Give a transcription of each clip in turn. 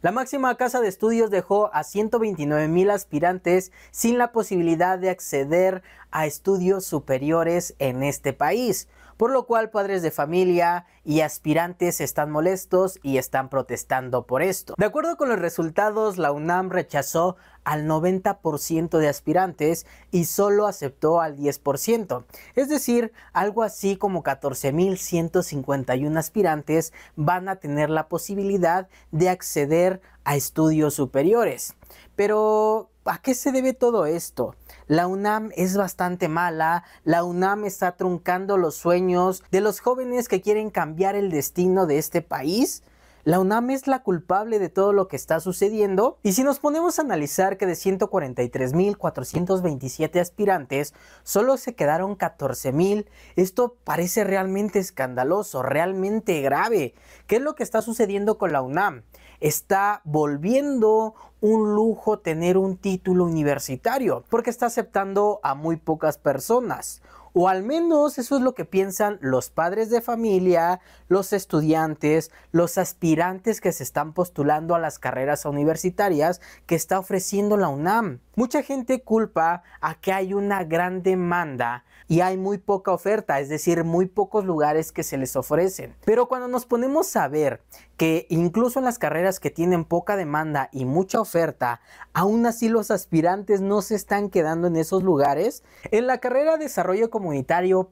La máxima casa de estudios dejó a 129 mil aspirantes sin la posibilidad de acceder a estudios superiores en este país por lo cual padres de familia y aspirantes están molestos y están protestando por esto. De acuerdo con los resultados, la UNAM rechazó al 90% de aspirantes y solo aceptó al 10%, es decir, algo así como 14.151 aspirantes van a tener la posibilidad de acceder a estudios superiores. Pero, ¿a qué se debe todo esto? La UNAM es bastante mala, la UNAM está truncando los sueños de los jóvenes que quieren cambiar el destino de este país la UNAM es la culpable de todo lo que está sucediendo y si nos ponemos a analizar que de 143.427 aspirantes, solo se quedaron 14.000, esto parece realmente escandaloso, realmente grave. ¿Qué es lo que está sucediendo con la UNAM? Está volviendo un lujo tener un título universitario porque está aceptando a muy pocas personas o al menos eso es lo que piensan los padres de familia, los estudiantes, los aspirantes que se están postulando a las carreras universitarias que está ofreciendo la UNAM. Mucha gente culpa a que hay una gran demanda y hay muy poca oferta, es decir, muy pocos lugares que se les ofrecen. Pero cuando nos ponemos a ver que incluso en las carreras que tienen poca demanda y mucha oferta, aún así los aspirantes no se están quedando en esos lugares, en la carrera de desarrollo como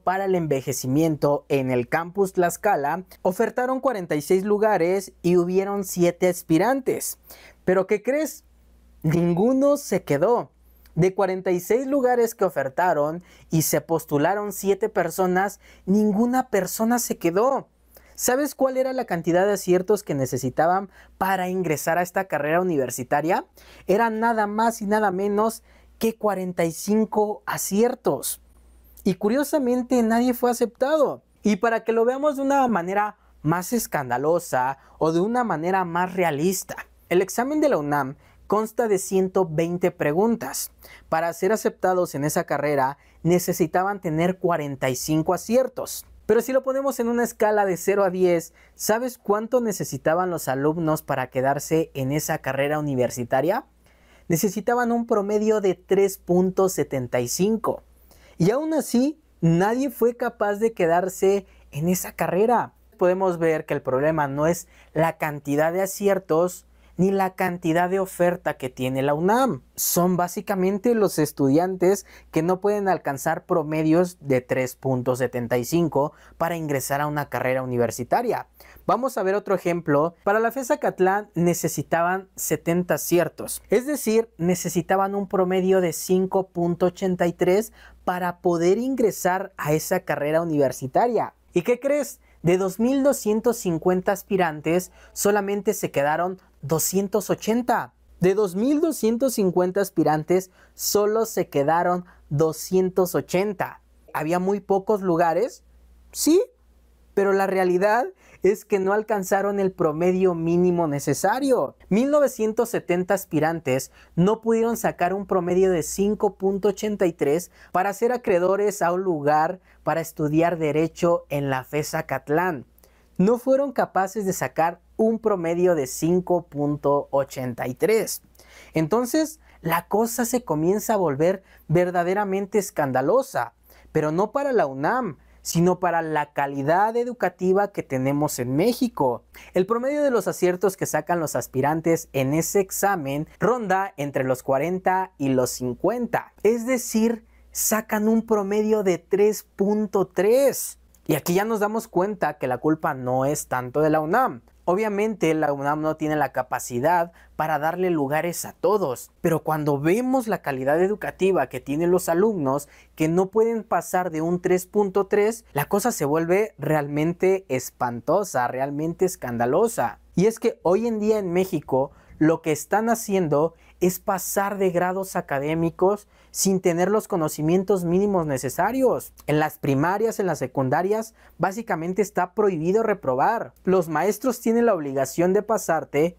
para el envejecimiento en el campus Tlaxcala, ofertaron 46 lugares y hubieron 7 aspirantes. Pero ¿qué crees? Ninguno se quedó. De 46 lugares que ofertaron y se postularon 7 personas, ninguna persona se quedó. ¿Sabes cuál era la cantidad de aciertos que necesitaban para ingresar a esta carrera universitaria? Eran nada más y nada menos que 45 aciertos y curiosamente nadie fue aceptado. Y para que lo veamos de una manera más escandalosa o de una manera más realista, el examen de la UNAM consta de 120 preguntas. Para ser aceptados en esa carrera necesitaban tener 45 aciertos. Pero si lo ponemos en una escala de 0 a 10, ¿sabes cuánto necesitaban los alumnos para quedarse en esa carrera universitaria? Necesitaban un promedio de 3.75. Y aún así, nadie fue capaz de quedarse en esa carrera. Podemos ver que el problema no es la cantidad de aciertos, ni la cantidad de oferta que tiene la UNAM. Son básicamente los estudiantes que no pueden alcanzar promedios de 3.75 para ingresar a una carrera universitaria. Vamos a ver otro ejemplo. Para la FESA Catlán necesitaban 70 ciertos, es decir, necesitaban un promedio de 5.83 para poder ingresar a esa carrera universitaria. ¿Y qué crees? De 2.250 aspirantes, solamente se quedaron 280. De 2.250 aspirantes, solo se quedaron 280. ¿Había muy pocos lugares? Sí, pero la realidad es que no alcanzaron el promedio mínimo necesario. 1970 aspirantes no pudieron sacar un promedio de 5.83 para ser acreedores a un lugar para estudiar derecho en la FESA Catlán. No fueron capaces de sacar un promedio de 5.83. Entonces, la cosa se comienza a volver verdaderamente escandalosa, pero no para la UNAM, sino para la calidad educativa que tenemos en México. El promedio de los aciertos que sacan los aspirantes en ese examen ronda entre los 40 y los 50, es decir, sacan un promedio de 3.3. Y aquí ya nos damos cuenta que la culpa no es tanto de la UNAM, Obviamente la UNAM no tiene la capacidad para darle lugares a todos, pero cuando vemos la calidad educativa que tienen los alumnos, que no pueden pasar de un 3.3, la cosa se vuelve realmente espantosa, realmente escandalosa. Y es que hoy en día en México lo que están haciendo es pasar de grados académicos sin tener los conocimientos mínimos necesarios. En las primarias, en las secundarias, básicamente está prohibido reprobar. Los maestros tienen la obligación de pasarte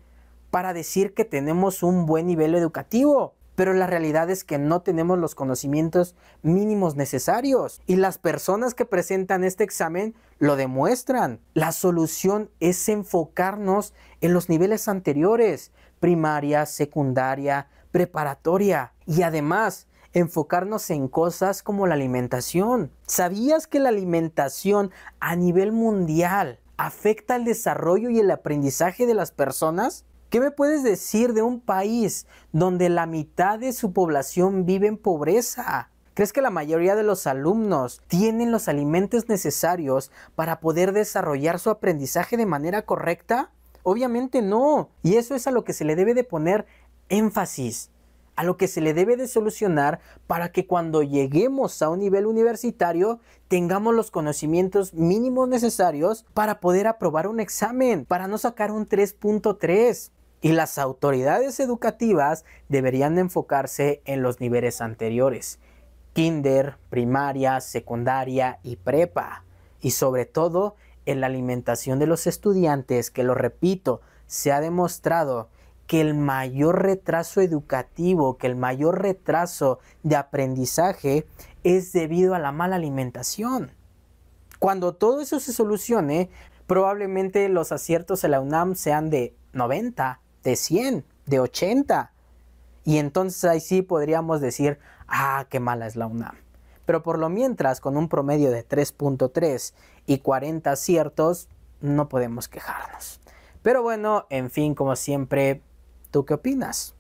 para decir que tenemos un buen nivel educativo. Pero la realidad es que no tenemos los conocimientos mínimos necesarios. Y las personas que presentan este examen lo demuestran. La solución es enfocarnos en los niveles anteriores, primaria, secundaria, preparatoria y además enfocarnos en cosas como la alimentación. ¿Sabías que la alimentación a nivel mundial afecta el desarrollo y el aprendizaje de las personas? ¿Qué me puedes decir de un país donde la mitad de su población vive en pobreza? ¿Crees que la mayoría de los alumnos tienen los alimentos necesarios para poder desarrollar su aprendizaje de manera correcta? Obviamente no. Y eso es a lo que se le debe de poner énfasis, a lo que se le debe de solucionar para que cuando lleguemos a un nivel universitario tengamos los conocimientos mínimos necesarios para poder aprobar un examen, para no sacar un 3.3. Y las autoridades educativas deberían enfocarse en los niveles anteriores, kinder, primaria, secundaria y prepa. Y sobre todo en la alimentación de los estudiantes, que lo repito, se ha demostrado que el mayor retraso educativo, que el mayor retraso de aprendizaje es debido a la mala alimentación. Cuando todo eso se solucione, probablemente los aciertos en la UNAM sean de 90, de 100, de 80. Y entonces ahí sí podríamos decir, ah, qué mala es la UNAM pero por lo mientras, con un promedio de 3.3 y 40 aciertos, no podemos quejarnos. Pero bueno, en fin, como siempre, ¿tú qué opinas?